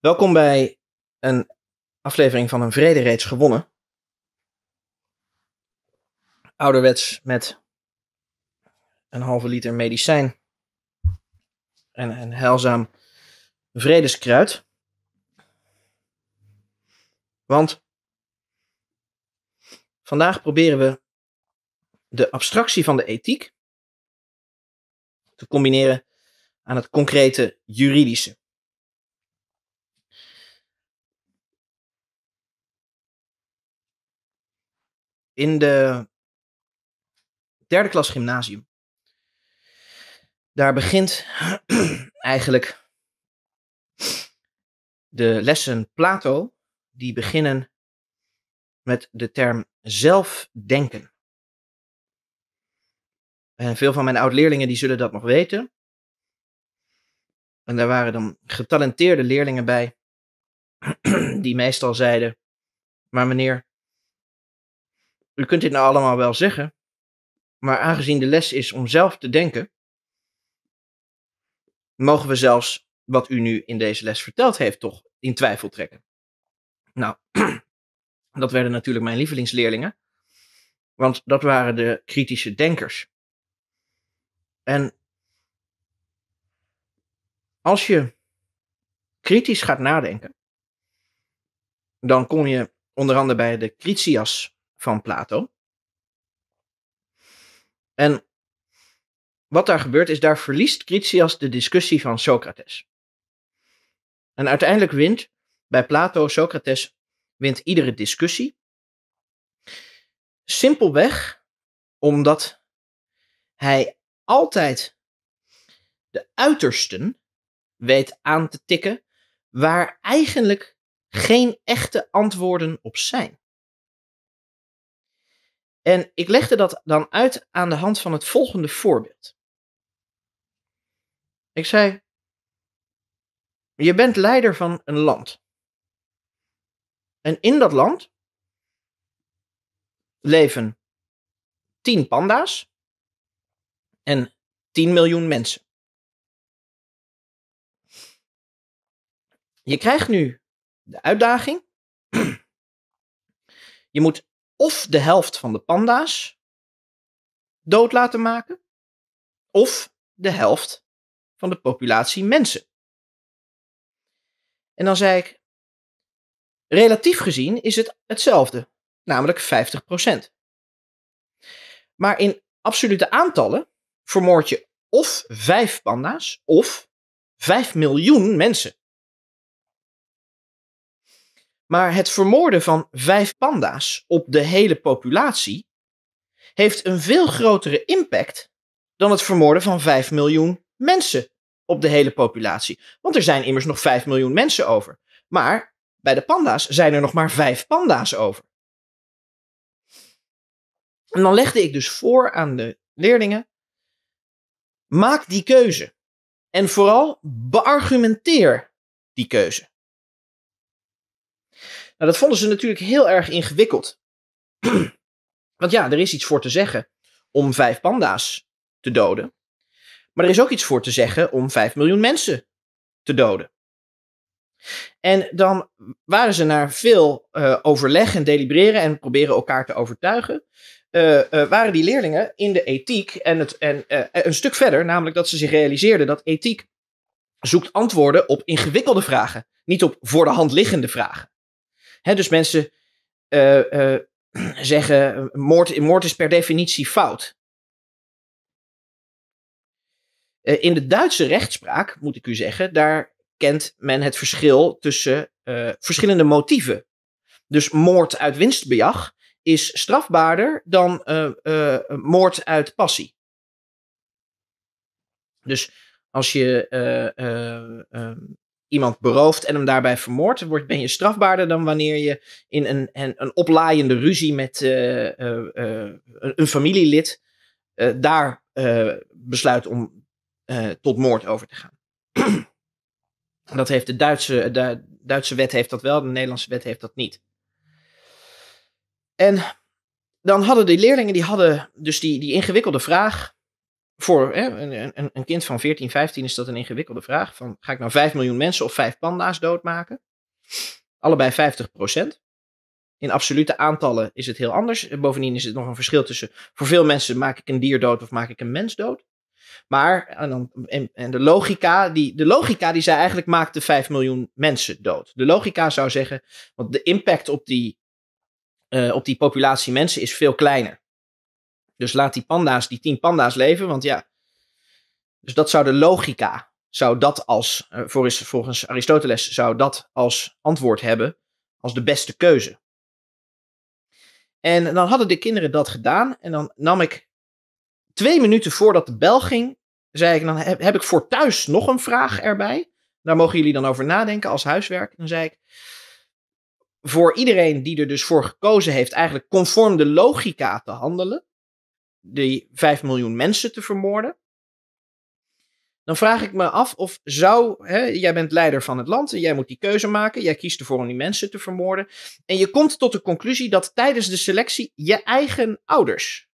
Welkom bij een aflevering van een vrede reeds gewonnen. Ouderwets met een halve liter medicijn en een heilzaam vredeskruid. Want vandaag proberen we de abstractie van de ethiek te combineren aan het concrete juridische. In de derde klas gymnasium, daar begint eigenlijk de lessen Plato die beginnen met de term zelfdenken. En veel van mijn oud-leerlingen die zullen dat nog weten. En daar waren dan getalenteerde leerlingen bij, die meestal zeiden: Maar meneer, u kunt dit nou allemaal wel zeggen, maar aangezien de les is om zelf te denken, mogen we zelfs wat u nu in deze les verteld heeft toch in twijfel trekken. Nou, dat werden natuurlijk mijn lievelingsleerlingen. Want dat waren de kritische denkers. En als je kritisch gaat nadenken, dan kom je onder andere bij de Critias van Plato. En wat daar gebeurt is, daar verliest Critias de discussie van Socrates. En uiteindelijk wint bij Plato, Socrates wint iedere discussie. Simpelweg omdat hij altijd de uitersten weet aan te tikken waar eigenlijk geen echte antwoorden op zijn. En ik legde dat dan uit aan de hand van het volgende voorbeeld. Ik zei: Je bent leider van een land. En in dat land leven 10 panda's en 10 miljoen mensen. Je krijgt nu de uitdaging. Je moet of de helft van de panda's dood laten maken, of de helft van de populatie mensen. En dan zei ik, Relatief gezien is het hetzelfde, namelijk 50%. Maar in absolute aantallen vermoord je of 5 panda's of 5 miljoen mensen. Maar het vermoorden van 5 panda's op de hele populatie heeft een veel grotere impact dan het vermoorden van 5 miljoen mensen op de hele populatie. Want er zijn immers nog 5 miljoen mensen over. Maar bij de panda's zijn er nog maar vijf panda's over. En dan legde ik dus voor aan de leerlingen: maak die keuze. En vooral beargumenteer die keuze. Nou, dat vonden ze natuurlijk heel erg ingewikkeld. Want ja, er is iets voor te zeggen om vijf panda's te doden. Maar er is ook iets voor te zeggen om vijf miljoen mensen te doden. En dan waren ze naar veel eh, overleg en delibereren en proberen elkaar te overtuigen. Eh, eh, waren die leerlingen in de ethiek en, het, en een stuk verder, namelijk dat ze zich realiseerden dat ethiek zoekt antwoorden op ingewikkelde vragen, niet op voor de hand liggende vragen. Hè, dus mensen zeggen: moord, moord is per definitie fout. In de Duitse rechtspraak, moet ik u zeggen, daar kent men het verschil tussen eh, verschillende motieven. Dus moord uit winstbejag is strafbaarder dan eh, eh, moord uit passie. Dus als je ehm, iemand berooft en hem daarbij vermoordt, wordt, ben je strafbaarder dan wanneer je in een, een, een oplaaiende ruzie met een, familielid daar besluit om tot moord over te gaan. Dat heeft de Duitse, de Duitse wet heeft dat wel, de Nederlandse wet heeft dat niet. En dan hadden die leerlingen, die hadden dus die, die ingewikkelde vraag. Voor hè, een, een, kind van 14, 15 is dat een ingewikkelde vraag. Van, ga ik nou 5 miljoen mensen of 5 panda's doodmaken? Allebei 50 procent. In absolute aantallen is het heel anders. Bovendien is het nog een verschil tussen. Voor veel mensen maak ik een dier dood of maak ik een mens dood. Maar en, dan, en, de, logica die, de logica die zij eigenlijk maakte 5 miljoen mensen dood. De logica zou zeggen, want de impact op die, eh, op die populatie mensen is veel kleiner. Dus laat die panda's, die 10 panda's leven, want ja. Dus dat zou de logica, zou dat als, eh, volgens Aristoteles, zou dat als antwoord hebben, als de beste keuze. En dan hadden de kinderen dat gedaan en dan nam ik twee minuten voordat de bel ging, zei ik, dan heb, heb ik voor thuis nog een vraag erbij. Daar mogen jullie dan over nadenken als huiswerk. Dan zei ik, voor iedereen die er dus voor gekozen heeft, eigenlijk conform de logica te handelen, die vijf miljoen mensen te vermoorden, dan vraag ik me af of zou, hè, jij bent leider van het land en jij moet die keuze maken, jij kiest ervoor om die mensen te vermoorden, en je komt tot de conclusie dat tijdens de selectie je eigen ouders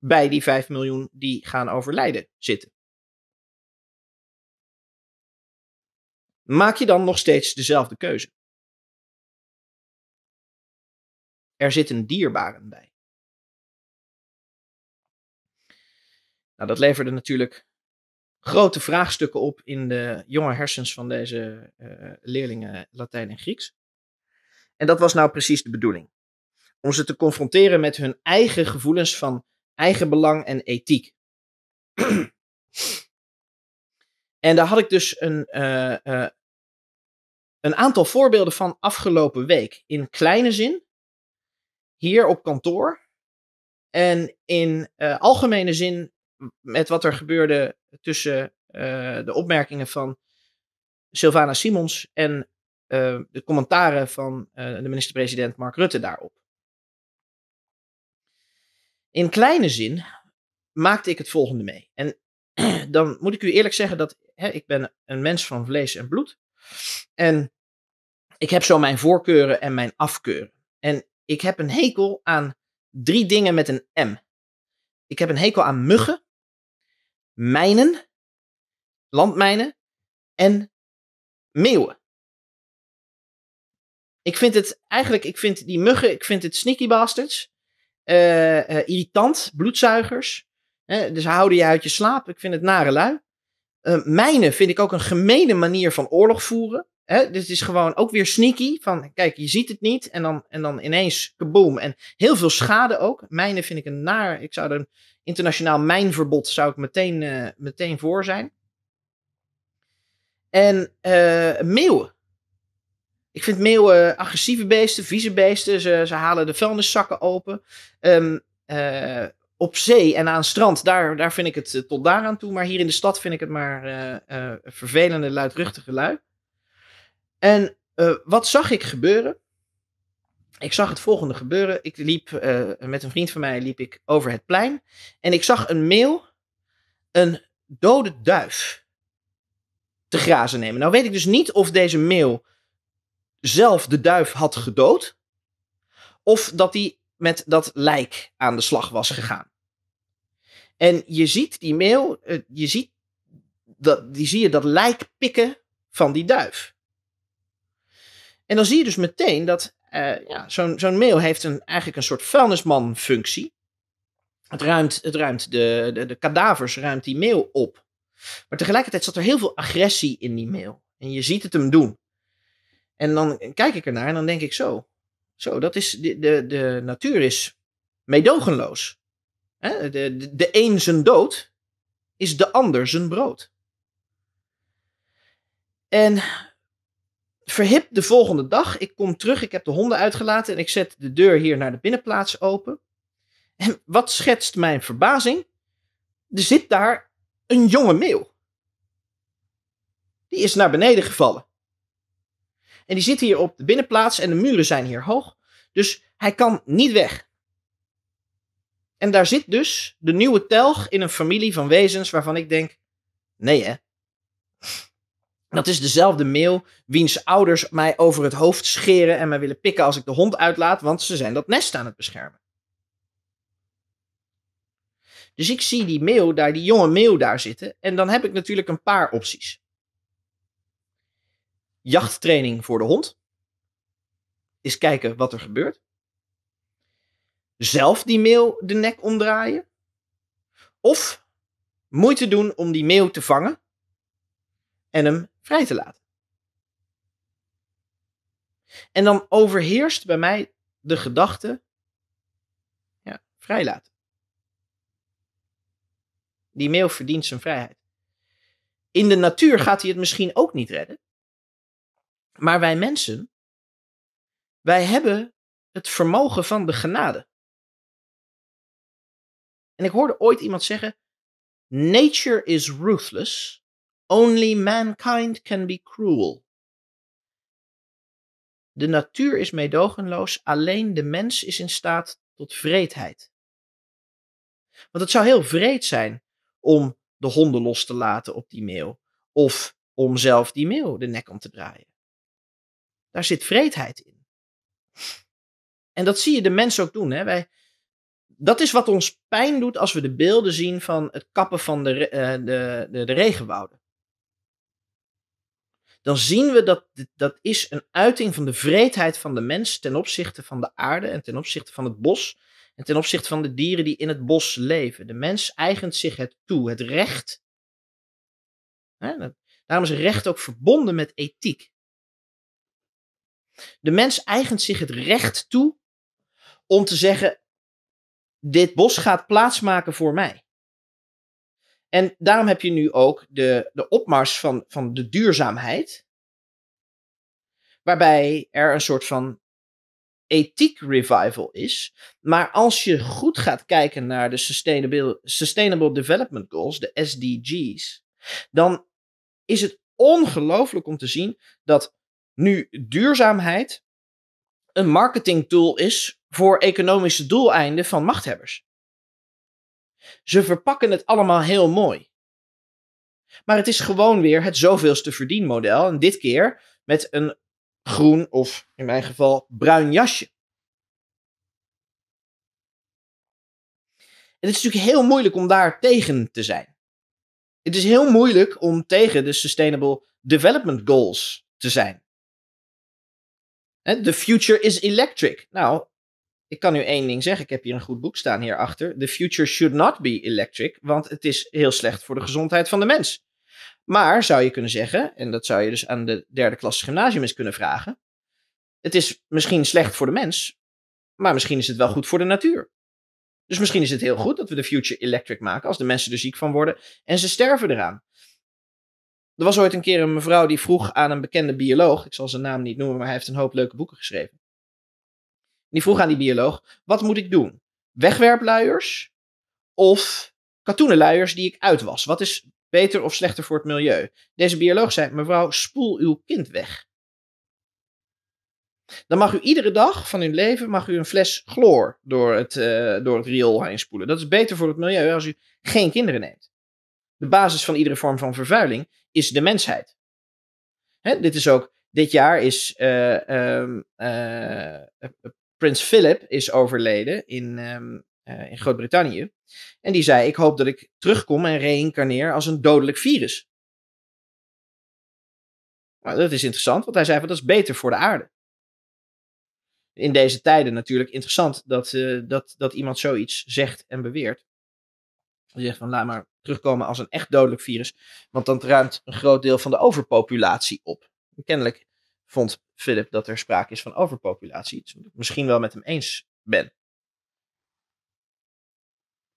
bij die 5 miljoen die gaan overlijden zitten. Maak je dan nog steeds dezelfde keuze? Er zitten dierbaren bij. Nou, dat leverde natuurlijk grote vraagstukken op in de jonge hersens van deze eh, leerlingen Latijn en Grieks. En dat was nou precies de bedoeling. Om ze te confronteren met hun eigen gevoelens van eigen belang en ethiek. en daar had ik dus een, eh, eh, een aantal voorbeelden van afgelopen week. In kleine zin, hier op kantoor. En in eh, algemene zin met wat er gebeurde tussen de opmerkingen van Sylvana Simons en de commentaren van de minister-president Mark Rutte daarop. In kleine zin maakte ik het volgende mee. En dan moet ik u eerlijk zeggen dat hè, ik ben een mens van vlees en bloed. En ik heb zo mijn voorkeuren en mijn afkeuren. En ik heb een hekel aan drie dingen met een M. Ik heb een hekel aan muggen, mijnen, landmijnen en meeuwen. Ik vind het eigenlijk, ik vind die muggen, ik vind het sneaky bastards. Eh, eh, irritant, bloedzuigers. dus houden je uit je slaap. Ik vind het nare lui. Eh, mijnen vind ik ook een gemene manier van oorlog voeren. Hè? Dus het is gewoon ook weer sneaky. Van kijk, je ziet het niet. En dan, en dan ineens kaboom. En heel veel schade ook. Mijnen vind ik een naar. Ik zou er een internationaal mijnverbod zou ik meteen, meteen voor zijn. En uh, meeuwen. Ik vind meeuwen agressieve beesten, vieze beesten. Ze, ze halen de vuilniszakken open. Ehm, eh, op zee en aan strand, daar, daar vind ik het eh, tot daaraan toe. Maar hier in de stad vind ik het maar uh, vervelende, luidruchtige lui. En wat zag ik gebeuren? ik zag het volgende gebeuren. Ik liep met een vriend van mij liep ik over het plein. En ik zag een meeuw een dode duif te grazen nemen. Nou weet ik dus niet of deze meeuw zelf de duif had gedood. Of dat hij met dat lijk aan de slag was gegaan. En je ziet die mail, eh, je ziet dat, die zie je dat lijk pikken van die duif. En dan zie je dus meteen dat eh, ja, zo'n zo'n mail heeft een, eigenlijk een soort vuilnismanfunctie. Het ruimt, het ruimt de, de, de kadavers, ruimt die mail op. Maar tegelijkertijd zat er heel veel agressie in die mail. En je ziet het hem doen. En dan kijk ik ernaar en dan denk ik zo. Zo, dat is, de, de, de natuur is meedogenloos. De, de, de een zijn dood is de ander zijn brood. En verhip de volgende dag, ik kom terug, ik heb de honden uitgelaten en ik zet de deur hier naar de binnenplaats open. En wat schetst mijn verbazing? Er zit daar een jonge meeuw. Die is naar beneden gevallen. En die zit hier op de binnenplaats en de muren zijn hier hoog. Dus hij kan niet weg. En daar zit dus de nieuwe telg in een familie van wezens waarvan ik denk: nee hè. Dat is dezelfde meeuw wiens ouders mij over het hoofd scheren en mij willen pikken als ik de hond uitlaat, want ze zijn dat nest aan het beschermen. Dus ik zie die meeuw daar, die jonge meeuw daar zitten. En dan heb ik natuurlijk een paar opties jachttraining voor de hond. Is kijken wat er gebeurt. Zelf die meeuw de nek omdraaien. Of moeite doen om die meeuw te vangen en hem vrij te laten. En dan overheerst bij mij de gedachte: ja, vrijlaten. Die meeuw verdient zijn vrijheid. In de natuur gaat hij het misschien ook niet redden. Maar wij mensen, wij hebben het vermogen van de genade. En ik hoorde ooit iemand zeggen: Nature is ruthless, only mankind can be cruel. De natuur is meedogenloos, alleen de mens is in staat tot vreedheid. Want het zou heel vreed zijn om de honden los te laten op die meeuw, of om zelf die meeuw de nek om te draaien. Daar zit vreedheid in. En dat zie je de mensen ook doen. Hè? Wij, dat is wat ons pijn doet als we de beelden zien van het kappen van de, eh, de, de, de regenwouden. Dan zien we dat dat is een uiting van de vreedheid van de mens ten opzichte van de aarde en ten opzichte van het bos en ten opzichte van de dieren die in het bos leven. De mens eigent zich het toe, het recht. Hè? Daarom is recht ook verbonden met ethiek. De mens eigent zich het recht toe om te zeggen: dit bos gaat plaatsmaken voor mij. En daarom heb je nu ook de, de opmars van, van de duurzaamheid, waarbij er een soort van ethiek revival is. Maar als je goed gaat kijken naar de Sustainable, Sustainable Development Goals, de SDG's, dan is het ongelooflijk om te zien dat nu duurzaamheid een marketingtool is voor economische doeleinden van machthebbers. Ze verpakken het allemaal heel mooi. Maar het is gewoon weer het zoveelste verdienmodel. En dit keer met een groen of in mijn geval bruin jasje. En het is natuurlijk heel moeilijk om daar tegen te zijn. Het is heel moeilijk om tegen de Sustainable Development Goals te zijn. The future is electric. Nou, ik kan nu één ding zeggen. Ik heb hier een goed boek staan hierachter. The future should not be electric, want het is heel slecht voor de gezondheid van de mens. Maar zou je kunnen zeggen, en dat zou je dus aan de derde klasse gymnasium eens kunnen vragen. Het is misschien slecht voor de mens, maar misschien is het wel goed voor de natuur. Dus misschien is het heel goed dat we de future electric maken als de mensen er ziek van worden en ze sterven eraan. Er was ooit een keer een mevrouw die vroeg aan een bekende bioloog, ik zal zijn naam niet noemen, maar hij heeft een hoop leuke boeken geschreven. Die vroeg aan die bioloog: wat moet ik doen? Wegwerpluiers of katoenenluiers die ik uitwas? Wat is beter of slechter voor het milieu? Deze bioloog zei: mevrouw, spoel uw kind weg. Dan mag u iedere dag van uw leven mag u een fles chloor door het, eh, door het riool heen spoelen. Dat is beter voor het milieu als u geen kinderen neemt. De basis van iedere vorm van vervuiling is de mensheid. Hè, dit is ook, dit jaar is uh, Prins Philip is overleden in, ehm, eh, in Groot-Brittannië. En die zei, ik hoop dat ik terugkom en reïncarneer als een dodelijk virus. Nou, dat is interessant, want hij zei van dat is beter voor de aarde. In deze tijden natuurlijk interessant dat, dat, dat iemand zoiets zegt en beweert. Die zegt van laat maar terugkomen als een echt dodelijk virus. Want dan ruimt een groot deel van de overpopulatie op. kennelijk vond Philip dat er sprake is van overpopulatie. Iets ik misschien wel met hem eens ben.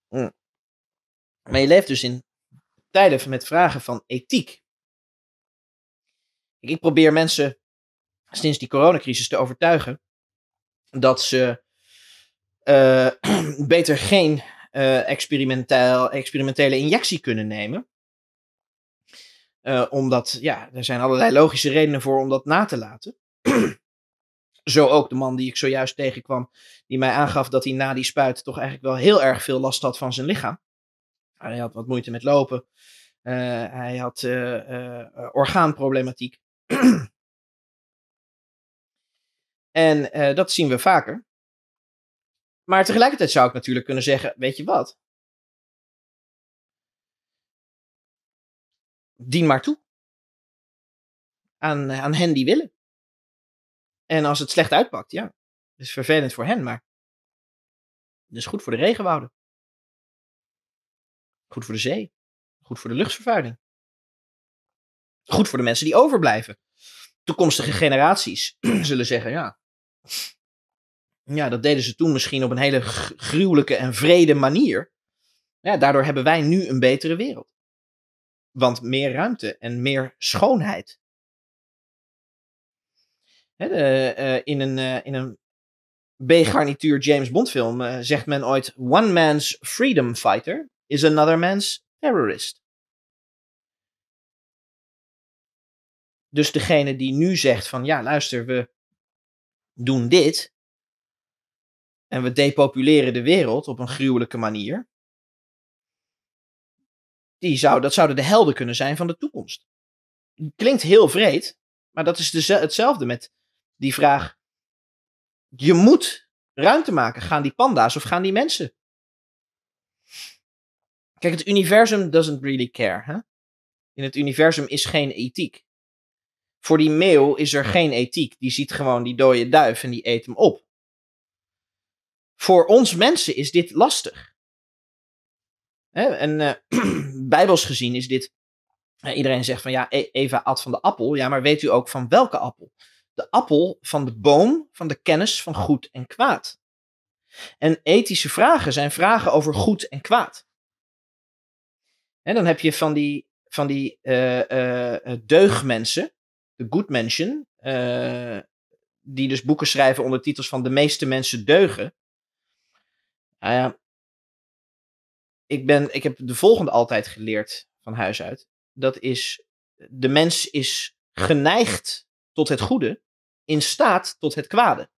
Hmm. Maar je leeft dus in tijden met vragen van ethiek. Ik probeer mensen sinds die coronacrisis te overtuigen dat ze eh, beter geen eh, experimentele injectie kunnen nemen. Eh, omdat, ja, er zijn allerlei logische redenen voor om dat na te laten. Zo ook de man die ik zojuist tegenkwam, die mij aangaf dat hij na die spuit toch eigenlijk wel heel erg veel last had van zijn lichaam. Hij had wat moeite met lopen. Eh, hij had orgaanproblematiek. en dat zien we vaker. Maar tegelijkertijd zou ik natuurlijk kunnen zeggen: Weet je wat? Dien maar toe aan, eh, aan hen die willen. En als het slecht uitpakt, ja, is vervelend voor hen, maar het is goed voor de regenwouden. Goed voor de zee. Goed voor de luchtvervuiling. Goed voor de mensen die overblijven. Toekomstige generaties zullen zeggen: ja, ja, dat deden ze toen misschien op een hele gruwelijke en vrede manier. Ja, daardoor hebben wij nu een betere wereld. Want meer ruimte en meer schoonheid. Hè, de, eh, in een, eh, in een B-garnituur James Bond film eh, zegt men ooit: One man's freedom fighter is another man's terrorist. Dus degene die nu zegt van ja, luister, we doen dit, en we depopuleren de wereld op een gruwelijke manier. Die zou, dat zouden de helden kunnen zijn van de toekomst. Klinkt heel vreed, maar dat is de, hetzelfde met die vraag. Je moet ruimte maken. Gaan die panda's of gaan die mensen? Kijk, het universum doesn't really care. Hè? In het universum is geen ethiek. Voor die meeuw is er geen ethiek. Die ziet gewoon die dode duif en die eet hem op voor ons mensen is dit lastig. Hè? En eh, bijbels gezien is dit. Eh, iedereen zegt van ja, e-, Eva at van de appel. Ja, maar weet u ook van welke appel? De appel van de boom van de kennis van goed en kwaad. En ethische vragen zijn vragen over goed en kwaad. En dan heb je van die, van die eh, deugmensen, de good mensen, die dus boeken schrijven onder titels van de meeste mensen deugen. Nou ja, ik, ben, ik heb de volgende altijd geleerd van huis uit. Dat is, de mens is geneigd tot het goede, in staat tot het kwade.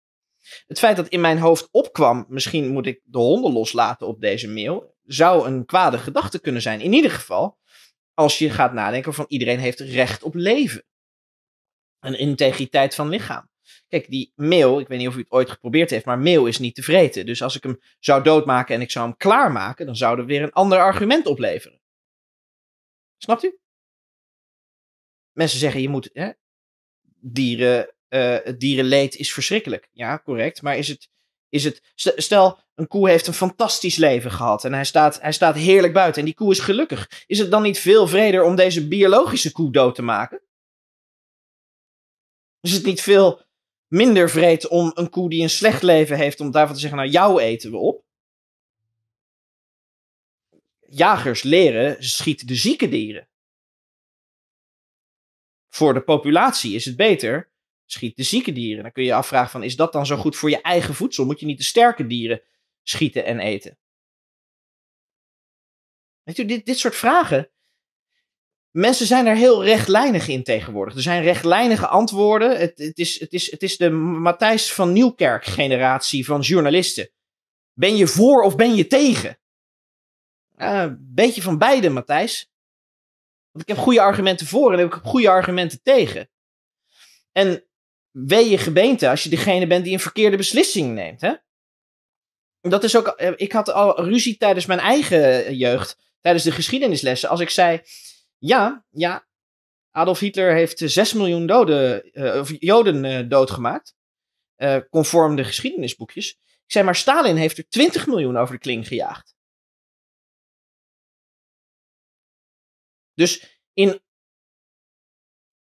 Het feit dat in mijn hoofd opkwam, misschien moet ik de honden loslaten op deze mail, zou een kwade gedachte kunnen zijn. In ieder geval, als je gaat nadenken van iedereen heeft recht op leven. Een integriteit van lichaam. Kijk, die meel, ik weet niet of u het ooit geprobeerd heeft, maar meel is niet te vreten. Dus als ik hem zou doodmaken en ik zou hem klaarmaken, dan zou we weer een ander argument opleveren. Snapt u? Mensen zeggen, je moet, hè, dieren, eh, dierenleed is verschrikkelijk. Ja, correct. Maar is het, is het, stel, een koe heeft een fantastisch leven gehad en hij staat, hij staat heerlijk buiten en die koe is gelukkig. Is het dan niet veel vreder om deze biologische koe dood te maken? Is het niet veel minder vreed om een koe die een slecht leven heeft, om daarvan te zeggen, nou jou eten we op. Jagers leren, schiet de zieke dieren. Voor de populatie is het beter, schiet de zieke dieren. Dan kun je je afvragen van, is dat dan zo goed voor je eigen voedsel? Moet je niet de sterke dieren schieten en eten? Weet u, dit, dit soort vragen, mensen zijn er heel rechtlijnig in tegenwoordig. Er zijn rechtlijnige antwoorden. Het, het, is, het, is, het is de Matthijs van Nieuwkerk generatie van journalisten. Ben je voor of ben je tegen? Een eh, beetje van beide, Matthijs. Want ik heb goede argumenten voor en heb ik goede argumenten tegen. En wee je gebeente als je degene bent die een verkeerde beslissing neemt. Hè? Dat is ook, eh, ik had al ruzie tijdens mijn eigen jeugd, tijdens de geschiedenislessen. Als ik zei, ja, ja. Adolf Hitler heeft 6 eh, miljoen doden, eh, of Joden eh, doodgemaakt. conform de geschiedenisboekjes. Ik zei maar, Stalin heeft er 20 miljoen over de kling gejaagd. Dus in.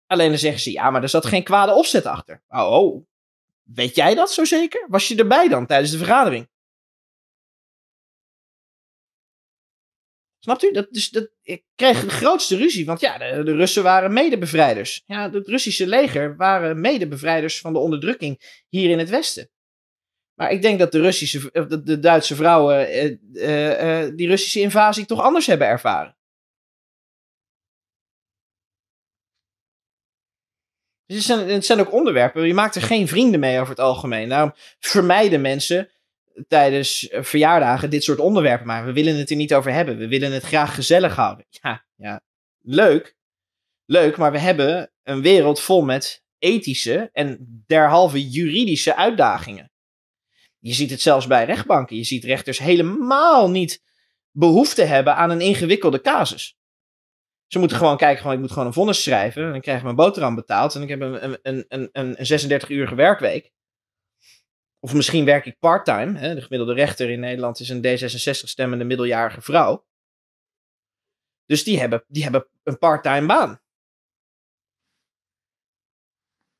Alleen dan zeggen ze ja, maar er zat geen kwade opzet achter. oh, oh. weet jij dat zo zeker? Was je erbij dan tijdens de vergadering? Snapt u? Dat, dus, dat, ik kreeg de grootste ruzie, want ja, de, Russen waren medebevrijders. Ja, het Russische leger waren medebevrijders van de onderdrukking hier in het Westen. Maar ik denk dat de, Russische, de, Duitse vrouwen eh, eh, eh, die Russische invasie toch anders hebben ervaren. Dus zijn, het zijn ook onderwerpen, je maakt er geen vrienden mee over het algemeen. Daarom vermijden mensen tijdens eh, verjaardagen dit soort onderwerpen maar We willen het er niet over hebben. We willen het graag gezellig houden. Ja, ja, leuk. Leuk, maar we hebben een wereld vol met ethische en derhalve juridische uitdagingen. Je ziet het zelfs bij rechtbanken. Je ziet rechters helemaal niet behoefte hebben aan een ingewikkelde casus. Ze moeten gewoon kijken, gewoon, ik moet gewoon een vonnis schrijven. En dan krijg ik mijn boterham betaald. En ik heb een, een, een, een, een 36-uurige werkweek. Of misschien werk ik parttime. De gemiddelde rechter in Nederland is een D66-stemmende middeljarige vrouw. Dus die hebben, die hebben een parttime baan.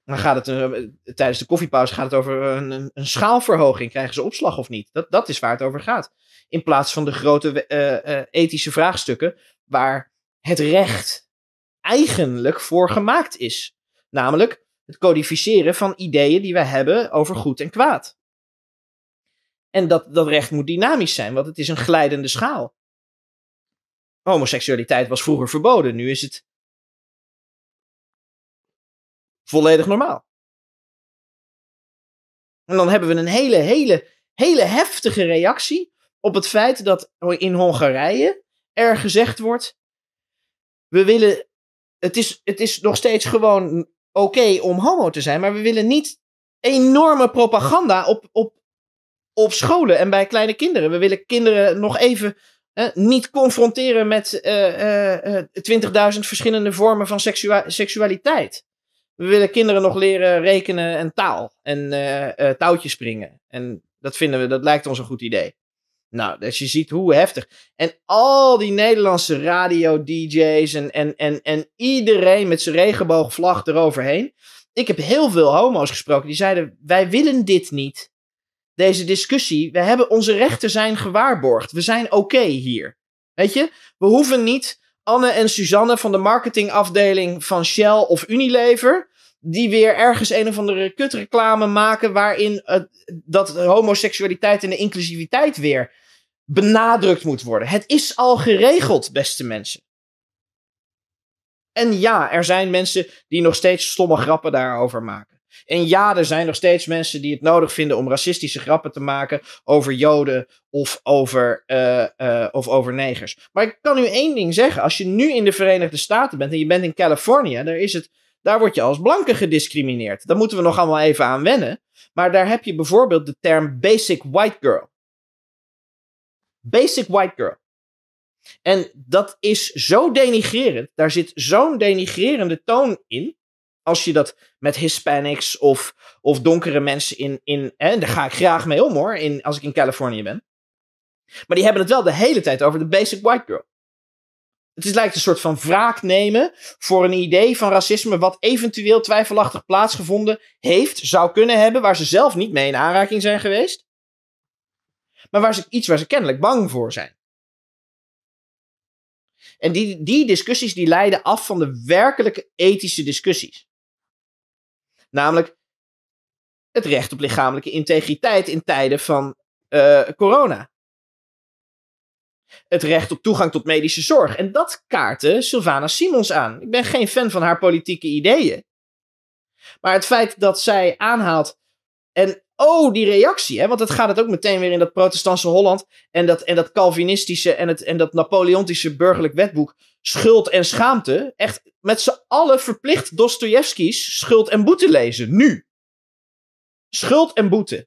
Dan gaat het eh, tijdens de koffiepauze gaat het over een, een, schaalverhoging. Krijgen ze opslag of niet? Dat, dat is waar het over gaat. In plaats van de grote eh, eh, ethische vraagstukken waar het recht eigenlijk voor gemaakt is. Namelijk, het codificeren van ideeën die wij hebben over goed en kwaad. En dat, dat recht moet dynamisch zijn, want het is een glijdende schaal. Homoseksualiteit was vroeger verboden, nu is het volledig normaal. En dan hebben we een hele, hele, hele heftige reactie op het feit dat in Hongarije er gezegd wordt: we willen. Het is, het is nog steeds gewoon oké om homo te zijn, maar we willen niet enorme propaganda op, op, op scholen en bij kleine kinderen. We willen kinderen nog even niet confronteren met 20.000 eh, eh, eh, verschillende vormen van seksualiteit. We willen kinderen nog leren rekenen en taal en touwtjes springen. En dat vinden we, dat lijkt ons een goed idee. Nou, dus je ziet hoe heftig. En al die Nederlandse radio-DJ's en, en, en, en iedereen met zijn regenboogvlag eroverheen. Ik heb heel veel homo's gesproken die zeiden: Wij willen dit niet. Deze discussie. We hebben onze rechten zijn gewaarborgd. We zijn oké hier. Weet je, we hoeven niet Anne en Suzanne van de marketingafdeling van Shell of Unilever die weer ergens een of andere kutreclame maken waarin dat homoseksualiteit en de inclusiviteit weer benadrukt moet worden. Het is al geregeld, beste mensen. En ja, er zijn mensen die nog steeds stomme grappen daarover maken. En ja, er zijn nog steeds mensen die het nodig vinden om racistische grappen te maken over Joden of over, eh, eh, of over negers. Maar ik kan u één ding zeggen: als je nu in de Verenigde Staten bent en je bent in Californië, daar, is het, daar word je als blanke gediscrimineerd. Daar moeten we nog allemaal even aan wennen. Maar daar heb je bijvoorbeeld de term basic white girl. Basic white girl. En dat is zo denigrerend. Daar zit zo'n denigrerende toon in. Als je dat met Hispanics of, of donkere mensen in. in en daar ga ik graag mee om hoor, in, als ik in Californië ben. Maar die hebben het wel de hele tijd over de basic white girl. Het is, lijkt een soort van wraak nemen voor een idee van racisme. wat eventueel twijfelachtig plaatsgevonden heeft, zou kunnen hebben. waar ze zelf niet mee in aanraking zijn geweest maar waar ze, iets waar ze kennelijk bang voor zijn. En die, die discussies die leiden af van de werkelijke ethische discussies. Namelijk het recht op lichamelijke integriteit in tijden van eh, corona. Het recht op toegang tot medische zorg. En dat kaartte Sylvana Simons aan. Ik ben geen fan van haar politieke ideeën. Maar het feit dat zij aanhaalt. En oh, die reactie. Hè? Want het gaat het ook meteen weer in dat protestantse Holland. En dat, en dat Calvinistische en, het, en dat Napoleontische burgerlijk wetboek. Schuld en schaamte. Echt met z'n allen verplicht Dostoevsky's schuld en boete lezen. Nu. Schuld en boete.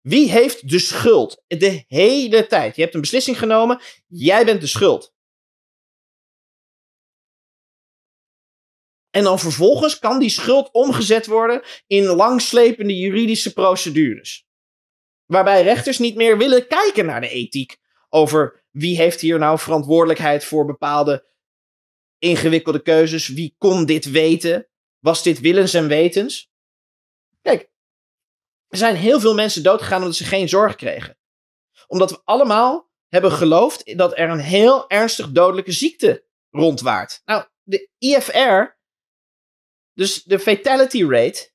Wie heeft de schuld? De hele tijd. Je hebt een beslissing genomen. Jij bent de schuld. En dan vervolgens kan die schuld omgezet worden in langslepende juridische procedures. Waarbij rechters niet meer willen kijken naar de ethiek over wie heeft hier nou verantwoordelijkheid voor bepaalde ingewikkelde keuzes, wie kon dit weten, was dit willens en wetens. Kijk, er zijn heel veel mensen doodgegaan omdat ze geen zorg kregen. Omdat we allemaal hebben geloofd dat er een heel ernstig dodelijke ziekte rondwaart. Nou, de IFR dus de fatality rate,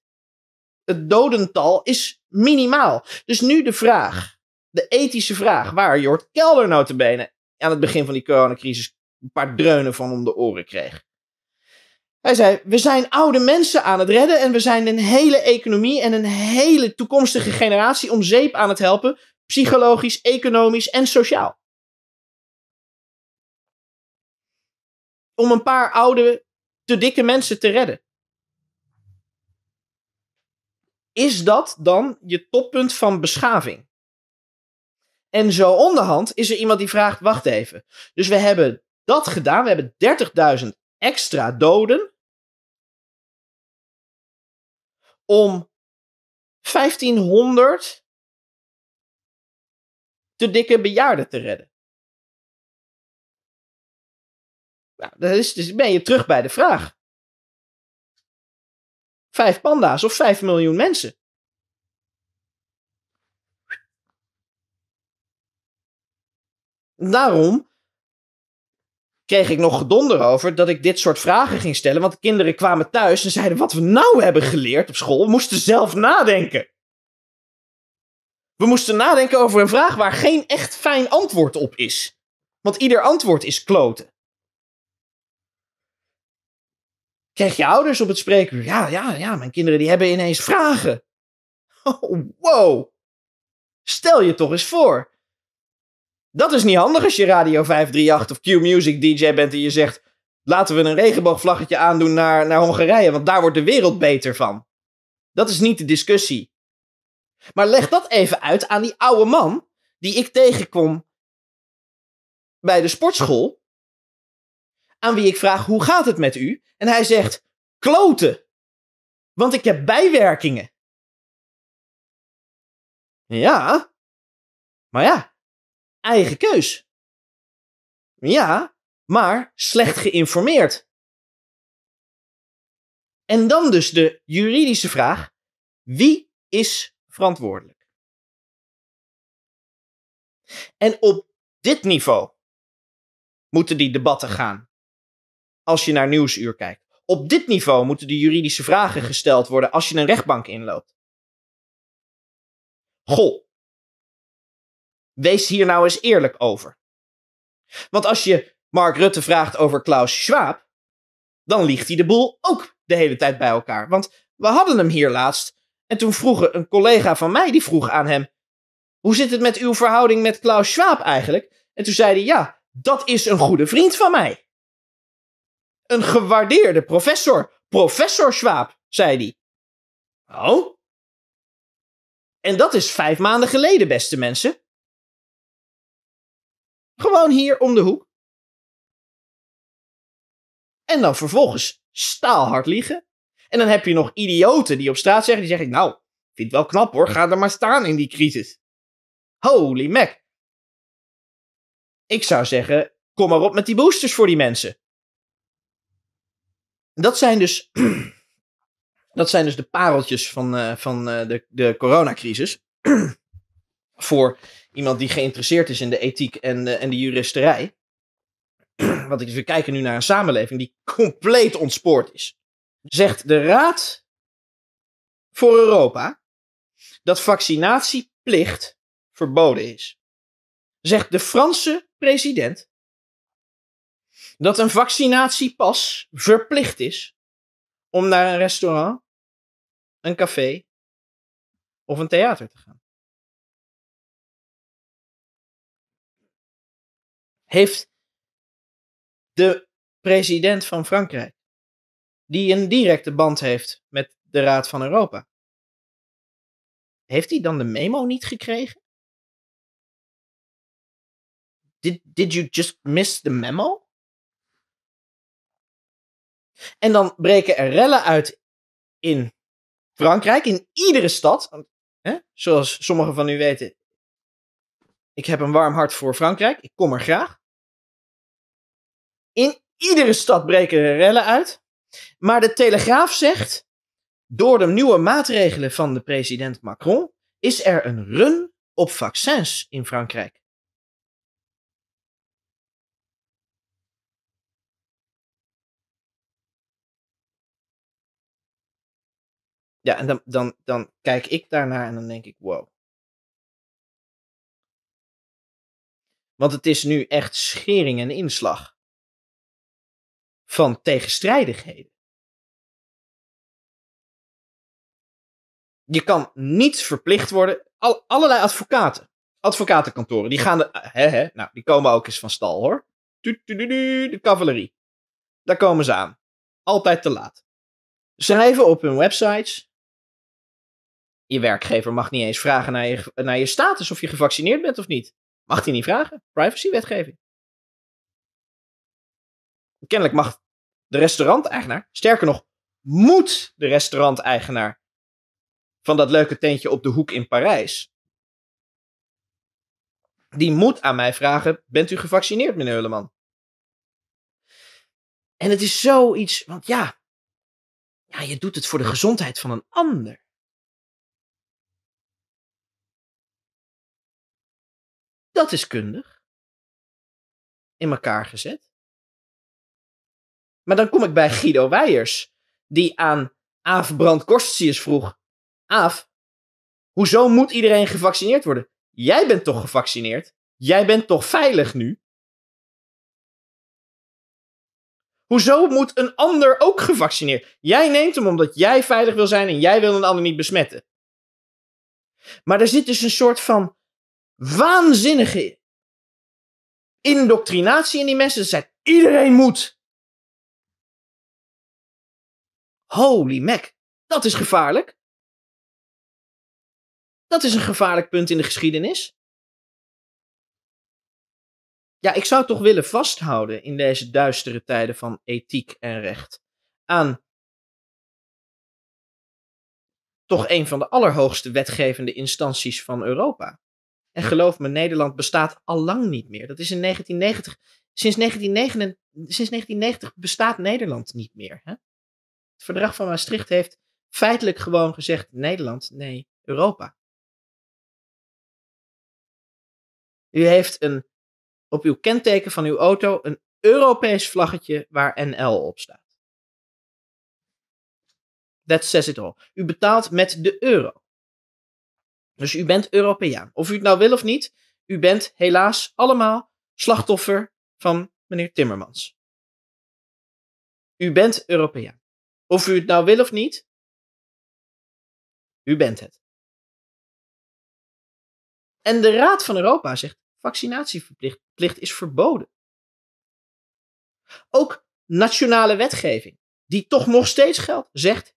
het dodental, is minimaal. Dus nu de vraag, de ethische vraag, waar Jort Kelder nou benen aan het begin van die coronacrisis een paar dreunen van om de oren kreeg. Hij zei: We zijn oude mensen aan het redden en we zijn een hele economie en een hele toekomstige generatie om zeep aan het helpen, psychologisch, economisch en sociaal. Om een paar oude, te dikke mensen te redden. is dat dan je toppunt van beschaving? En zo onderhand is er iemand die vraagt: wacht even. Dus we hebben dat gedaan. We hebben 30.000 extra doden. Om 1500 te dikke bejaarden te redden. Nou, dan is, dus ben je terug bij de vraag. Vijf panda's of vijf miljoen mensen. Daarom kreeg ik nog gedonder over dat ik dit soort vragen ging stellen. Want de kinderen kwamen thuis en zeiden: Wat we nou hebben geleerd op school, we moesten zelf nadenken. We moesten nadenken over een vraag waar geen echt fijn antwoord op is. Want ieder antwoord is kloten. krijg je ouders op het spreekuur. Ja, ja, ja, mijn kinderen die hebben ineens vragen. Oh, wow. Stel je toch eens voor. Dat is niet handig als je Radio 538 of Q-Music DJ bent en je zegt... laten we een regenboogvlaggetje aandoen naar, naar Hongarije, want daar wordt de wereld beter van. Dat is niet de discussie. Maar leg dat even uit aan die oude man die ik tegenkwam bij de sportschool aan wie ik vraag hoe gaat het met u? En hij zegt, kloten, want ik heb bijwerkingen. Ja, maar ja, eigen keus. Ja, maar slecht geïnformeerd. En dan dus de juridische vraag: wie is verantwoordelijk? En op dit niveau moeten die debatten gaan als je naar nieuwsuur kijkt. Op dit niveau moeten de juridische vragen gesteld worden als je een rechtbank inloopt. Goh, wees hier nou eens eerlijk over. Want als je Mark Rutte vraagt over Klaus Schwab, dan liegt hij de boel ook de hele tijd bij elkaar. Want we hadden hem hier laatst en toen vroeg een collega van mij, die vroeg aan hem, hoe zit het met uw verhouding met Klaus Schwab eigenlijk? En toen zei hij, ja, dat is een goede vriend van mij. Een gewaardeerde professor. Professor Schwab, zei hij. Oh? En dat is vijf maanden geleden, beste mensen. Gewoon hier om de hoek. En dan vervolgens staalhard liegen. En dan heb je nog idioten die op straat zeggen, die zeggen, nou, vind het wel knap hoor, ga er maar staan in die crisis. Holy mac. Ik zou zeggen, kom maar op met die boosters voor die mensen dat zijn dus, dat zijn dus de pareltjes van, eh, van eh, de, de coronacrisis. voor iemand die geïnteresseerd is in de ethiek en, en de juristerij. Want we kijken nu naar een samenleving die compleet ontspoord is. Zegt de Raad voor Europa dat vaccinatieplicht verboden is. Zegt de Franse president dat een vaccinatiepas verplicht is om naar een restaurant, een café of een theater te gaan. Heeft de president van Frankrijk, die een directe band heeft met de Raad van Europa, heeft hij dan de memo niet gekregen? Did, did you just miss the memo? En dan breken er rellen uit in Frankrijk, in iedere stad. Hè? Zoals sommigen van u weten, ik heb een warm hart voor Frankrijk, ik kom er graag. In iedere stad breken er rellen uit. Maar de Telegraaf zegt, door de nieuwe maatregelen van de president Macron, is er een run op vaccins in Frankrijk. ja, en dan, dan, dan kijk ik daarnaar en dan denk ik, wow. Want het is nu echt schering en inslag van tegenstrijdigheden. Je kan niet verplicht worden. Al, allerlei advocaten, advocatenkantoren, die gaan de, eh, hè, hè, nou, die komen ook eens van stal hoor. de cavalerie. Daar komen ze aan. Altijd te laat. Schrijven op hun websites je werkgever mag niet eens vragen naar je, naar je status of je gevaccineerd bent of niet. Mag hij niet vragen. Privacywetgeving. Kennelijk mag de restauranteigenaar, sterker nog, moet de restauranteigenaar van dat leuke tentje op de hoek in Parijs, die moet aan mij vragen: Bent u gevaccineerd, meneer Hulleman? En het is zoiets, want ja, ja, je doet het voor de gezondheid van een ander. Dat is kundig. In elkaar gezet. Maar dan kom ik bij Guido Weijers, die aan Aaf Brandkorstius vroeg: Aaf, hoezo moet iedereen gevaccineerd worden? Jij bent toch gevaccineerd? Jij bent toch veilig nu? Hoezo moet een ander ook gevaccineerd? Jij neemt hem omdat jij veilig wil zijn en jij wil een ander niet besmetten. Maar er zit dus een soort van waanzinnige indoctrinatie in die mensen. Ze zei: iedereen moet. Holy mac, dat is gevaarlijk. Dat is een gevaarlijk punt in de geschiedenis. Ja, ik zou toch willen vasthouden in deze duistere tijden van ethiek en recht aan toch een van de allerhoogste wetgevende instanties van Europa. En geloof me, Nederland bestaat al lang niet meer. Dat is in 1990. Sinds 1990, sinds 1990 bestaat Nederland niet meer. Hè? Het verdrag van Maastricht heeft feitelijk gewoon gezegd: Nederland, nee, Europa. U heeft een, op uw kenteken van uw auto een Europees vlaggetje waar NL op staat. That says it all. U betaalt met de euro. Dus u bent Europeaan. Of u het nou wil of niet, u bent helaas allemaal slachtoffer van meneer Timmermans. U bent Europeaan. Of u het nou wil of niet, u bent het. En de Raad van Europa zegt: vaccinatieplicht is verboden. Ook nationale wetgeving, die toch nog steeds geldt, zegt: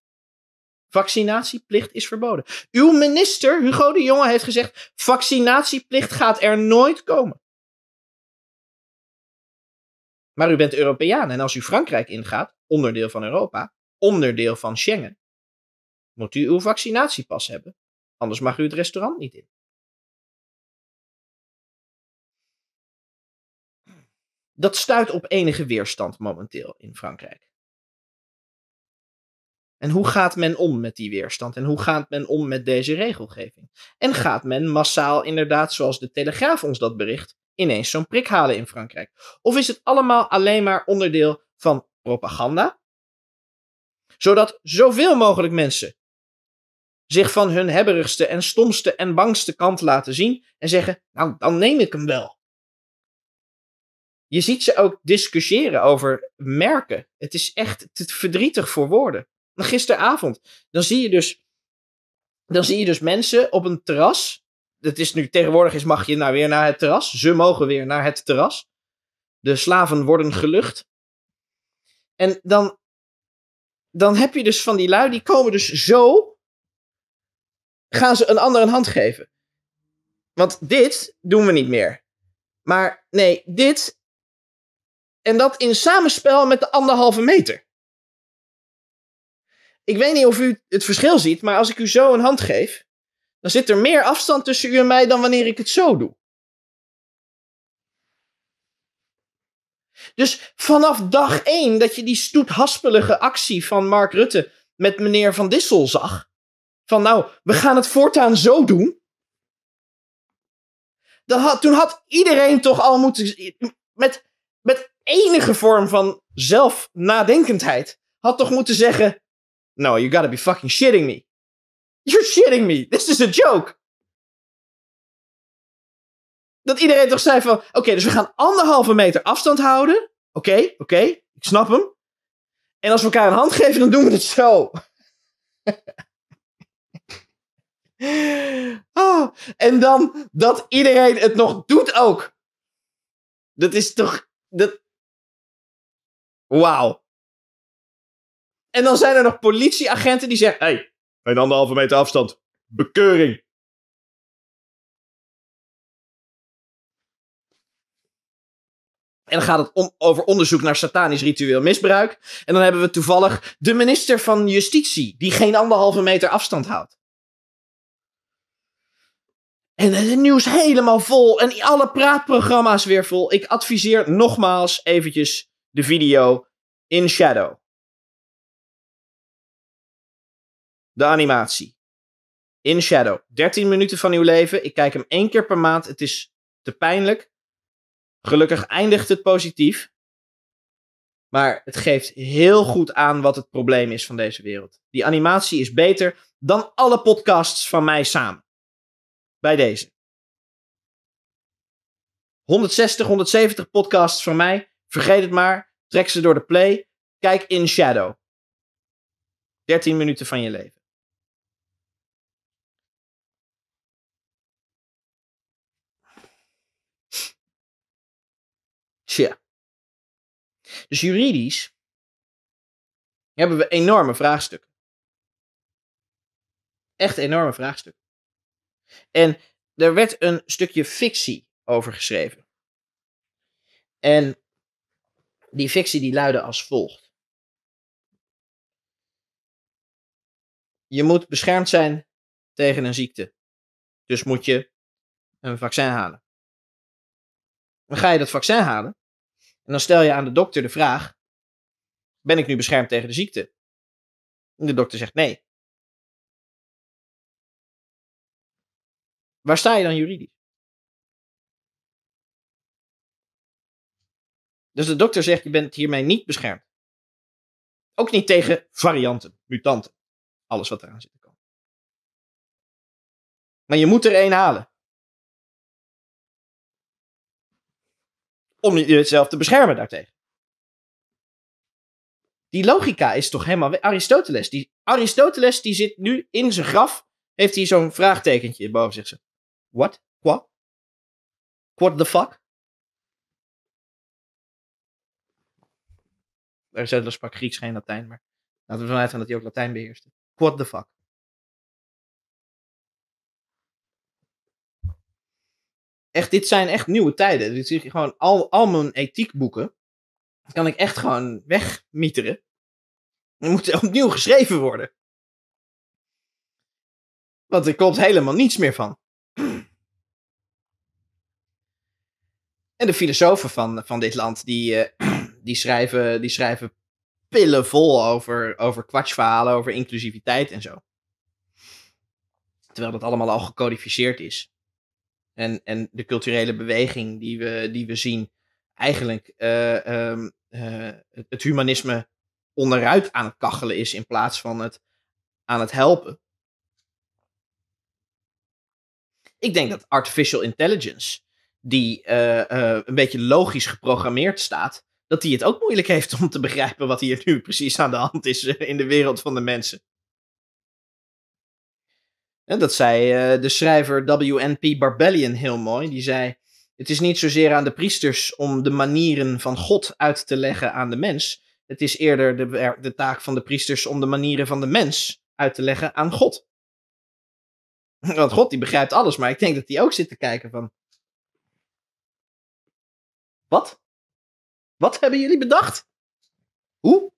Vaccinatieplicht is verboden. Uw minister, Hugo de Jonge, heeft gezegd: vaccinatieplicht gaat er nooit komen. Maar u bent Europeaan en als u Frankrijk ingaat, onderdeel van Europa, onderdeel van Schengen, moet u uw vaccinatiepas hebben. Anders mag u het restaurant niet in. Dat stuit op enige weerstand momenteel in Frankrijk. En hoe gaat men om met die weerstand? En hoe gaat men om met deze regelgeving? En gaat men massaal, inderdaad, zoals de Telegraaf ons dat bericht, ineens zo'n prik halen in Frankrijk? Of is het allemaal alleen maar onderdeel van propaganda? Zodat zoveel mogelijk mensen zich van hun hebberigste en stomste en bangste kant laten zien en zeggen: Nou, dan neem ik hem wel. Je ziet ze ook discussiëren over merken. Het is echt te verdrietig voor woorden gisteravond, dan zie je dus, dan zie je dus mensen op een terras. Dat is nu, tegenwoordig is, mag je nou weer naar het terras. Ze mogen weer naar het terras. De slaven worden gelucht. En dan, dan heb je dus van die lui, die komen dus zo, gaan ze een ander een hand geven. Want dit doen we niet meer. Maar nee, dit en dat in samenspel met de anderhalve meter. Ik weet niet of u het verschil ziet, maar als ik u zo een hand geef, dan zit er meer afstand tussen u en mij dan wanneer ik het zo doe. Dus vanaf dag één dat je die stoethaspelige actie van Mark Rutte met meneer Van Dissel zag, van nou, we gaan het voortaan zo doen. Dan had, toen had iedereen toch al moeten, met, met enige vorm van zelfnadenkendheid, had toch moeten zeggen, No, you gotta be fucking shitting me. You're shitting me. This is a joke. Dat iedereen toch zei van, oké, dus we gaan anderhalve meter afstand houden. Oké, oké, ik snap hem. En als we elkaar een hand geven, dan doen we het zo. oh, en dan dat iedereen het nog doet ook. Dat is toch. Dat... Wauw. En dan zijn er nog politieagenten die zeggen: hé, hey, een anderhalve meter afstand. Bekeuring. En dan gaat het om, over onderzoek naar satanisch ritueel misbruik. En dan hebben we toevallig de minister van Justitie, die geen anderhalve meter afstand houdt. En het nieuws helemaal vol. En alle praatprogramma's weer vol. Ik adviseer nogmaals eventjes de video in shadow. de animatie. In Shadow. 13 minuten van uw leven. Ik kijk hem één keer per maand. Het is te pijnlijk. Gelukkig eindigt het positief. Maar het geeft heel goed aan wat het probleem is van deze wereld. Die animatie is beter dan alle podcasts van mij samen. Bij deze. 160, 170 podcasts van mij. Vergeet het maar. Trek ze door de play. Kijk in Shadow. 13 minuten van je leven. Tja. Dus juridisch hebben we enorme vraagstukken. Echt enorme vraagstukken. En er werd een stukje fictie over geschreven. En die fictie die luidde als volgt. Je moet beschermd zijn tegen een ziekte. Dus moet je een vaccin halen. Dan ga je dat vaccin halen. En dan stel je aan de dokter de vraag: Ben ik nu beschermd tegen de ziekte? En de dokter zegt nee. Waar sta je dan juridisch? Dus de dokter zegt: Je bent hiermee niet beschermd. Ook niet tegen varianten, mutanten. Alles wat eraan zit te komen. Maar je moet er één halen. om jezelf te beschermen daartegen. Die logica is toch helemaal... Aristoteles, die, Aristoteles die zit nu in zijn graf, heeft hij zo'n vraagtekentje boven zich. What? What? What the fuck? Aristoteles sprak Grieks, geen Latijn, maar laten we vanuit gaan dat hij ook Latijn beheerste. What the fuck? echt, dit zijn echt nieuwe tijden. Dus je gewoon al, al mijn ethiekboeken. kan ik echt gewoon wegmieteren. Die moeten opnieuw geschreven worden. Want er klopt helemaal niets meer van. En de filosofen van, van dit land, die, eh, die, schrijven, die schrijven pillen vol over, over kwatschverhalen, over inclusiviteit en zo. Terwijl dat allemaal al gecodificeerd is. En, en de culturele beweging die we, die we zien, eigenlijk eh, ehm, eh, het humanisme onderuit aan het kachelen is in plaats van het aan het helpen. Ik denk dat artificial intelligence, die eh, een beetje logisch geprogrammeerd staat, dat die het ook moeilijk heeft om te begrijpen wat hier nu precies aan de hand is in de wereld van de mensen dat zei eh, de schrijver W.N.P. Barbellion heel mooi. Die zei: Het is niet zozeer aan de priesters om de manieren van God uit te leggen aan de mens. Het is eerder de, de taak van de priesters om de manieren van de mens uit te leggen aan God. Want God die begrijpt alles, maar ik denk dat hij ook zit te kijken van. Wat? Wat hebben jullie bedacht? Hoe?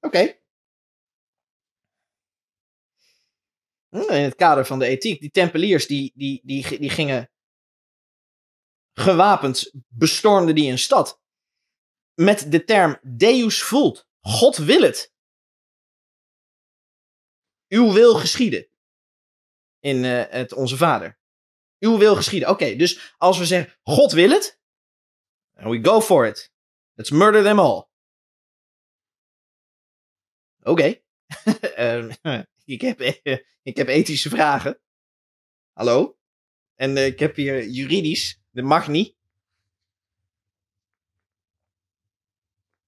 Oké. in het kader van de ethiek, die tempeliers die, die, die, die gingen gewapend, bestormden die een stad. Met de term Deus vult, God wil het. Uw wil geschieden. In eh, het Onze Vader. Uw wil geschieden. Oké, dus als we zeggen God wil het, and we go for it. Let's murder them all. Oké. Okay. Ehm, ik heb, eh, ik heb ethische vragen. Hallo? En eh, ik heb hier juridisch, dat mag niet.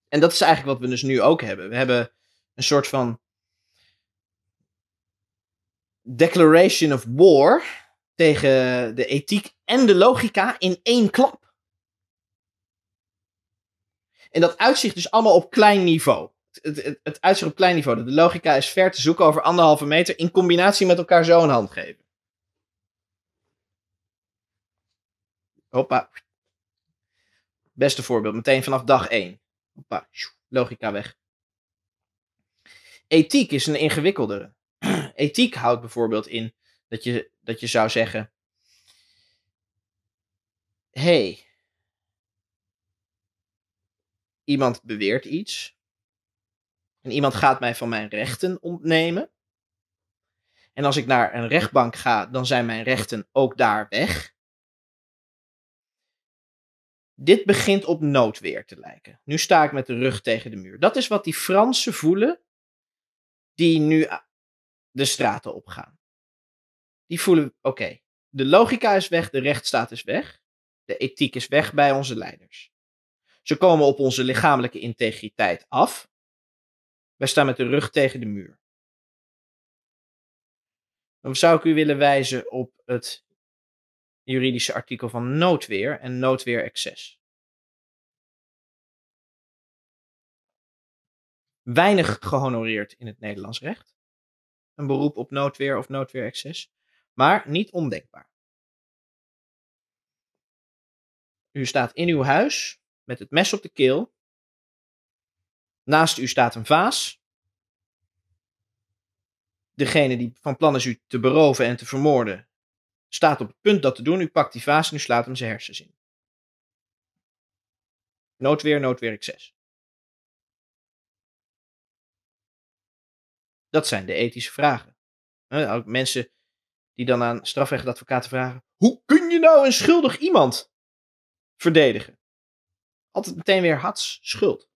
En dat is eigenlijk wat we dus nu ook hebben. We hebben een soort van declaration of war tegen de ethiek en de logica in één klap. En dat uitzicht dus allemaal op klein niveau het, het, uitzicht op klein niveau. De logica is ver te zoeken over anderhalve meter in combinatie met elkaar zo een hand geven. Hoppa. Beste voorbeeld, meteen vanaf dag 1. Hoppa, logica weg. Ethiek is een ingewikkeldere. Ethiek houdt bijvoorbeeld in dat je, dat je zou zeggen: hey, iemand beweert iets. En iemand gaat mij van mijn rechten ontnemen. En als ik naar een rechtbank ga, dan zijn mijn rechten ook daar weg. Dit begint op noodweer te lijken. Nu sta ik met de rug tegen de muur. Dat is wat die Fransen voelen die nu de straten opgaan. Die voelen, oké, de logica is weg, de rechtsstaat is weg, de ethiek is weg bij onze leiders. Ze komen op onze lichamelijke integriteit af. Wij staan met de rug tegen de muur. Dan zou ik u willen wijzen op het juridische artikel van noodweer en noodweerexces. Weinig gehonoreerd in het Nederlands recht. Een beroep op noodweer of noodweerexces, maar niet ondenkbaar. U staat in uw huis met het mes op de keel Naast u staat een vaas. Degene die van plan is u te beroven en te vermoorden, staat op het punt dat te doen. U pakt die vaas en u slaat hem zijn hersens in. Noodweer, noodweer, ik 6. Dat zijn de ethische vragen. Ook mensen die dan aan strafrechtadvocaten vragen: hoe kun je nou een schuldig iemand verdedigen? Altijd meteen weer hats, schuld.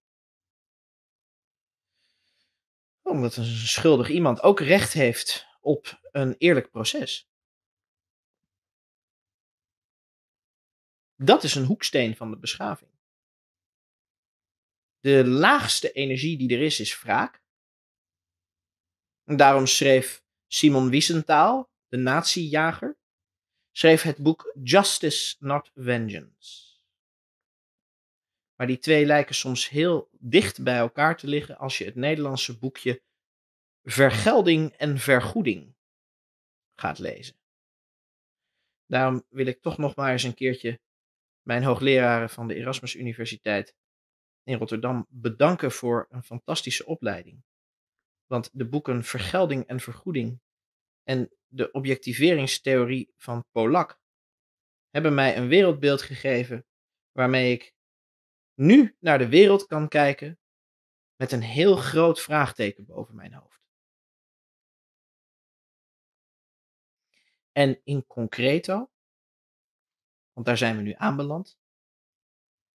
Omdat een schuldig iemand ook recht heeft op een eerlijk proces. Dat is een hoeksteen van de beschaving. De laagste energie die er is, is wraak. En daarom schreef Simon Wiesenthal, de nazi schreef het boek Justice Not Vengeance. Maar die twee lijken soms heel dicht bij elkaar te liggen als je het Nederlandse boekje Vergelding en Vergoeding gaat lezen. Daarom wil ik toch nog maar eens een keertje mijn hoogleraren van de Erasmus Universiteit in Rotterdam bedanken voor een fantastische opleiding. Want de boeken Vergelding en Vergoeding en de objectiveringstheorie van Polak hebben mij een wereldbeeld gegeven waarmee ik nu naar de wereld kan kijken met een heel groot vraagteken boven mijn hoofd. En in concreto, want daar zijn we nu aanbeland,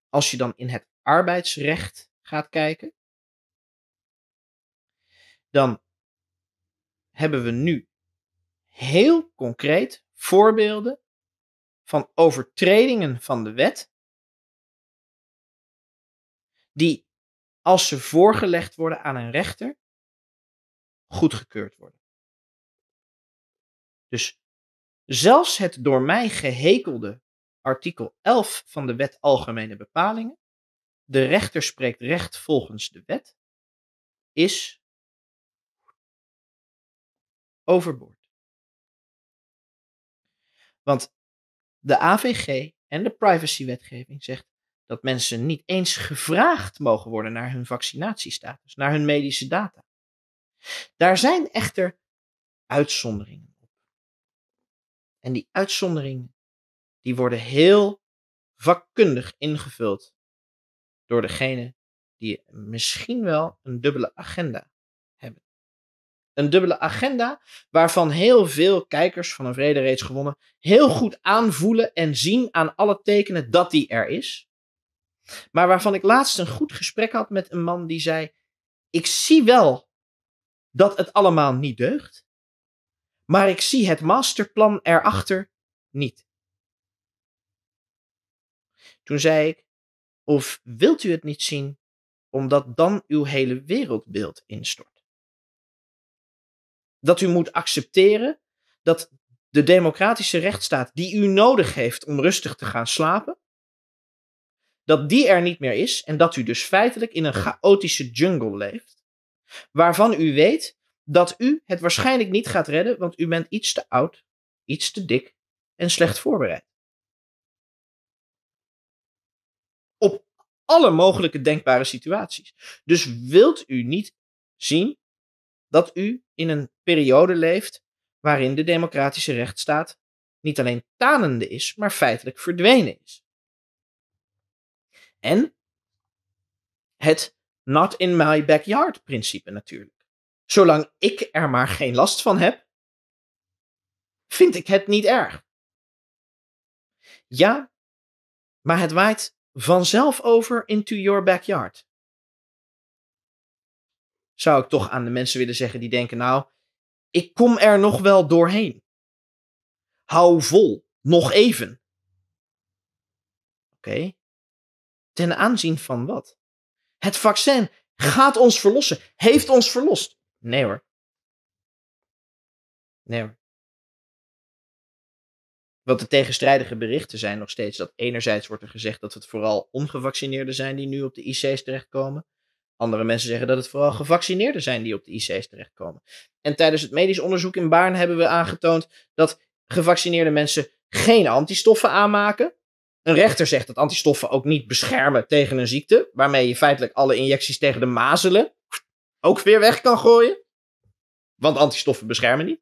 als je dan in het arbeidsrecht gaat kijken, dan hebben we nu heel concreet voorbeelden van overtredingen van de wet die als ze voorgelegd worden aan een rechter, goedgekeurd worden. Dus zelfs het door mij gehekelde artikel 11 van de Wet Algemene Bepalingen, de rechter spreekt recht volgens de wet, is overboord. Want de AVG en de privacywetgeving zegt dat mensen niet eens gevraagd mogen worden naar hun vaccinatiestatus, naar hun medische data. Daar zijn echter uitzonderingen op. En die uitzonderingen die worden heel vakkundig ingevuld door degene die misschien wel een dubbele agenda hebben. Een dubbele agenda waarvan heel veel kijkers van een vrede reeds gewonnen heel goed aanvoelen en zien aan alle tekenen dat die er is. Maar waarvan ik laatst een goed gesprek had met een man die zei: Ik zie wel dat het allemaal niet deugt, maar ik zie het masterplan erachter niet. Toen zei ik: Of wilt u het niet zien, omdat dan uw hele wereldbeeld instort? Dat u moet accepteren dat de democratische rechtsstaat die u nodig heeft om rustig te gaan slapen, dat die er niet meer is en dat u dus feitelijk in een chaotische jungle leeft, waarvan u weet dat u het waarschijnlijk niet gaat redden, want u bent iets te oud, iets te dik en slecht voorbereid. Op alle mogelijke denkbare situaties. Dus wilt u niet zien dat u in een periode leeft waarin de democratische rechtsstaat niet alleen tanende is, maar feitelijk verdwenen is. En het not in my backyard principe natuurlijk. Zolang ik er maar geen last van heb, vind ik het niet erg. Ja, maar het waait vanzelf over into your backyard. Zou ik toch aan de mensen willen zeggen die denken: Nou, ik kom er nog wel doorheen. Hou vol, nog even. Oké, Ten aanzien van wat? Het vaccin gaat ons verlossen. Heeft ons verlost. Nee hoor. Nee hoor. Wat de tegenstrijdige berichten zijn nog steeds dat enerzijds wordt er gezegd dat het vooral ongevaccineerden zijn die nu op de IC's terechtkomen. Andere mensen zeggen dat het vooral gevaccineerden zijn die op de IC's terechtkomen. En tijdens het medisch onderzoek in Baarn hebben we aangetoond dat gevaccineerde mensen geen antistoffen aanmaken. Een rechter zegt dat antistoffen ook niet beschermen tegen een ziekte, waarmee je feitelijk alle injecties tegen de mazelen ook weer weg kan gooien. Want antistoffen beschermen niet.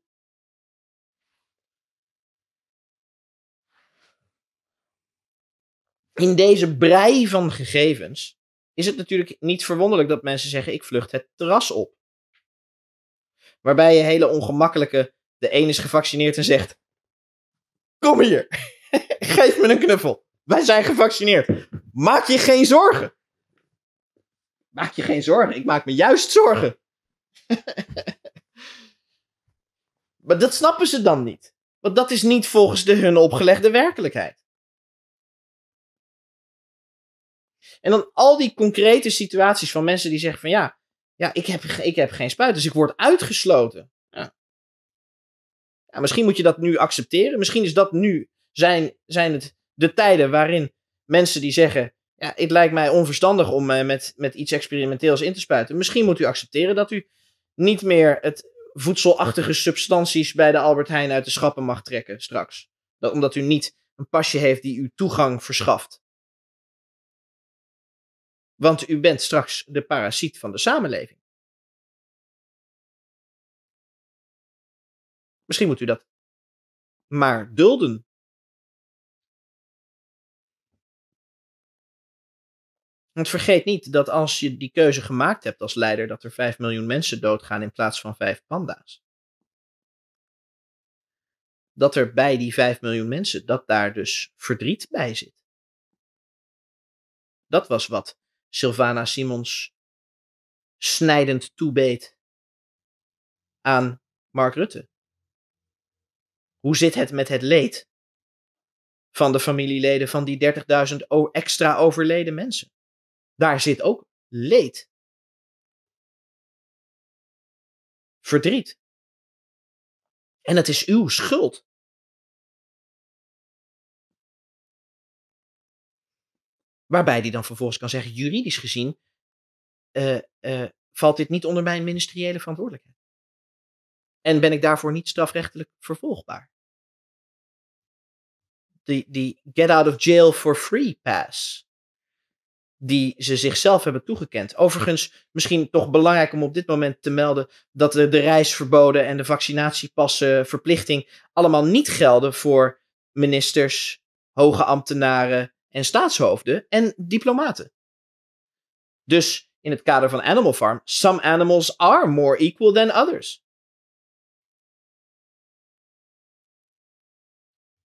In deze brei van gegevens is het natuurlijk niet verwonderlijk dat mensen zeggen: ik vlucht het terras op. Waarbij je hele ongemakkelijke, de een is gevaccineerd en zegt: Kom hier, geef me een knuffel. Wij zijn gevaccineerd. Maak je geen zorgen. Maak je geen zorgen. Ik maak me juist zorgen. maar dat snappen ze dan niet. Want dat is niet volgens de hun opgelegde werkelijkheid. En dan al die concrete situaties van mensen die zeggen van ja, ja ik, heb, ik heb geen spuit, dus ik word uitgesloten. Ja. ja misschien moet je dat nu accepteren. Misschien is dat nu zijn, zijn het de tijden waarin mensen die zeggen: ja, het lijkt mij onverstandig om eh, met, met iets experimenteels in te spuiten. Misschien moet u accepteren dat u niet meer het voedselachtige substanties bij de Albert Heijn uit de schappen mag trekken straks. Dat, omdat u niet een pasje heeft die u toegang verschaft. Want u bent straks de parasiet van de samenleving. Misschien moet u dat maar dulden. Want vergeet niet dat als je die keuze gemaakt hebt als leider, dat er 5 miljoen mensen doodgaan in plaats van 5 panda's. Dat er bij die 5 miljoen mensen, dat daar dus verdriet bij zit. Dat was wat Sylvana Simons snijdend toebeet aan Mark Rutte. Hoe zit het met het leed van de familieleden van die 30.000 extra overleden mensen? daar zit ook leed. Verdriet. En het is uw schuld. Waarbij die dan vervolgens kan zeggen, juridisch gezien, eh, eh, valt dit niet onder mijn ministeriële verantwoordelijkheid. En ben ik daarvoor niet strafrechtelijk vervolgbaar. Die, die get out of jail for free pass die ze zichzelf hebben toegekend. Overigens, misschien toch belangrijk om op dit moment te melden dat de, reisverboden en de vaccinatiepassen-verplichting eh, allemaal niet gelden voor ministers, hoge ambtenaren en staatshoofden en diplomaten. Dus in het kader van Animal Farm, some animals are more equal than others.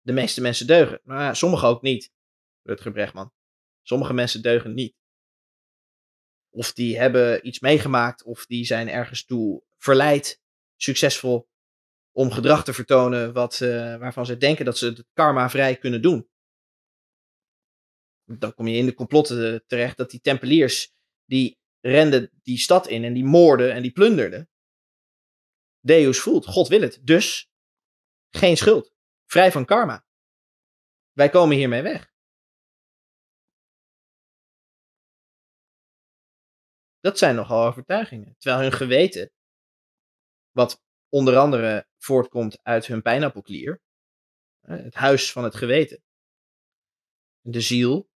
De meeste mensen deugen, maar sommigen ook niet, Rutger Bregman. Sommige mensen deugen niet. Of die hebben iets meegemaakt, of die zijn ergens toe verleid, succesvol, om gedrag te vertonen wat, eh, waarvan ze denken dat ze het karma vrij kunnen doen. Dan kom je in de complotten eh, terecht dat die tempeliers, die renden die stad in en die moorden en die plunderden. Deus voelt, God wil het. Dus geen schuld, vrij van karma. Wij komen hiermee weg. Dat zijn nogal overtuigingen. Terwijl hun geweten, wat onder andere voortkomt uit hun pijnappelklier, het huis van het geweten, de ziel.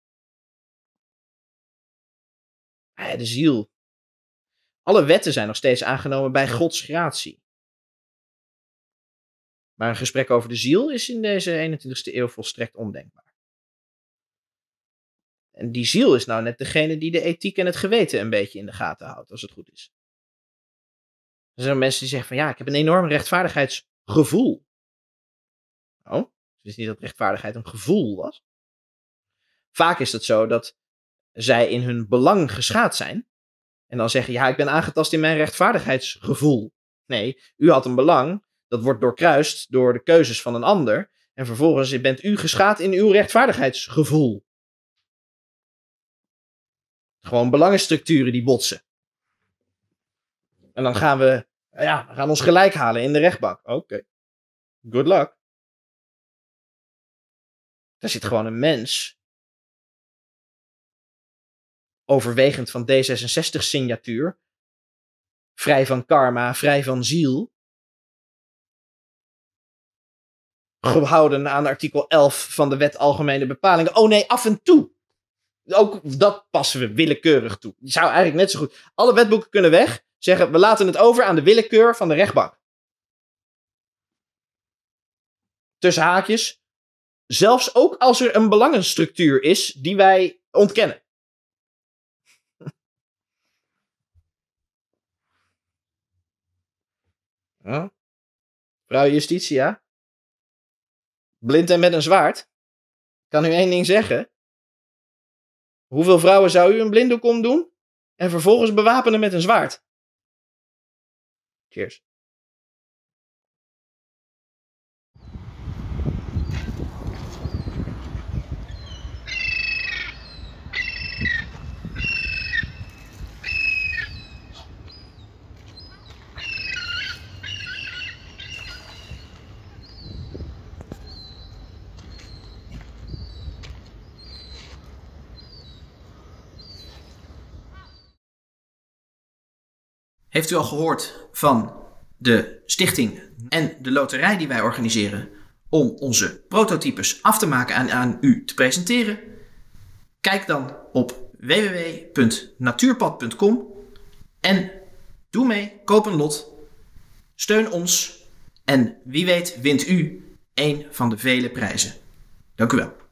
De ziel. Alle wetten zijn nog steeds aangenomen bij Gods gratie. Maar een gesprek over de ziel is in deze 21ste eeuw volstrekt ondenkbaar. En die ziel is nou net degene die de ethiek en het geweten een beetje in de gaten houdt, als het goed is. Er zijn mensen die zeggen van ja, ik heb een enorm rechtvaardigheidsgevoel. oh, het is niet dat rechtvaardigheid een gevoel was. Vaak is het zo dat zij in hun belang geschaad zijn. En dan zeggen, ja, ik ben aangetast in mijn rechtvaardigheidsgevoel. Nee, u had een belang, dat wordt doorkruist door de keuzes van een ander. En vervolgens bent u geschaad in uw rechtvaardigheidsgevoel. Gewoon belangenstructuren die botsen. En dan gaan we, ja, gaan ons gelijk halen in de rechtbank. Oké. Good luck. Daar zit gewoon een mens. Overwegend van D66-signatuur. Vrij van karma, vrij van ziel. Gehouden aan artikel 11 van de Wet Algemene Bepalingen. Oh nee, af en toe ook dat passen we willekeurig toe. Je zou eigenlijk net zo goed. Alle wetboeken kunnen weg. Zeggen we laten het over aan de willekeur van de rechtbank. Tussen haakjes. Zelfs ook als er een belangenstructuur is die wij ontkennen. Huh? Vrouw Justitia? Blind en met een zwaard? Kan u één ding zeggen? Hoeveel vrouwen zou u een blinddoek omdoen en vervolgens bewapenen met een zwaard? Cheers. Heeft u al gehoord van de stichting en de loterij die wij organiseren om onze prototypes af te maken en aan u te presenteren? Kijk dan op www.natuurpad.com en doe mee, koop een lot, steun ons en wie weet wint u een van de vele prijzen. Dank u wel.